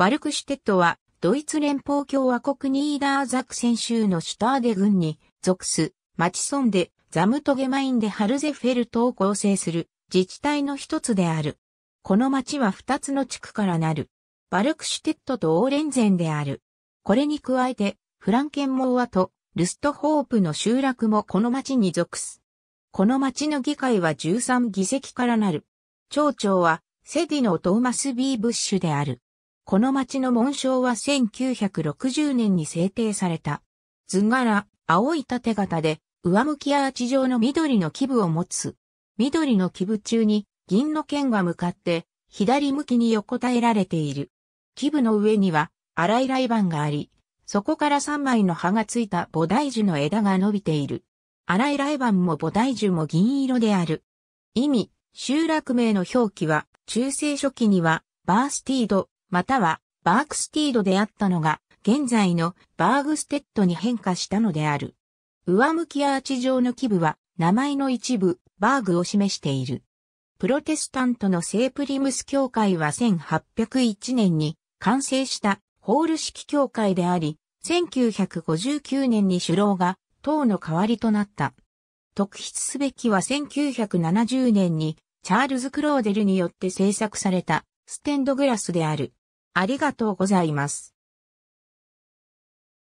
バルクシュテットは、ドイツ連邦共和国ニーダーザクセン州のシュターデ軍に属す、マチソンで、ザムトゲマインでハルゼフェルトを構成する自治体の一つである。この町は二つの地区からなる。バルクシュテットとオーレンゼンである。これに加えて、フランケンモーアとルストホープの集落もこの町に属す。この町の議会は13議席からなる。町長はセディのトーマス・ビー・ブッシュである。この町の紋章は1960年に制定された。図柄、青い縦型で、上向きアーチ状の緑の基部を持つ。緑の基部中に、銀の剣が向かって、左向きに横たえられている。基部の上には、荒い雷板があり、そこから3枚の葉がついた菩提樹の枝が伸びている。荒い雷板も菩提樹も銀色である。意味、集落名の表記は、中世初期には、バースティード、またはバークスティードであったのが、現在のバーグステッドに変化したのである。上向きアーチ状の基部は、名前の一部、バーグを示している。プロテスタントの聖プリムス教会は1801年に完成したホール式教会であり、1959年に首脳が党の代わりとなった。特筆すべきは1970年にチャールズ・クローデルによって制作されたステンドグラスである。ありがとうございます。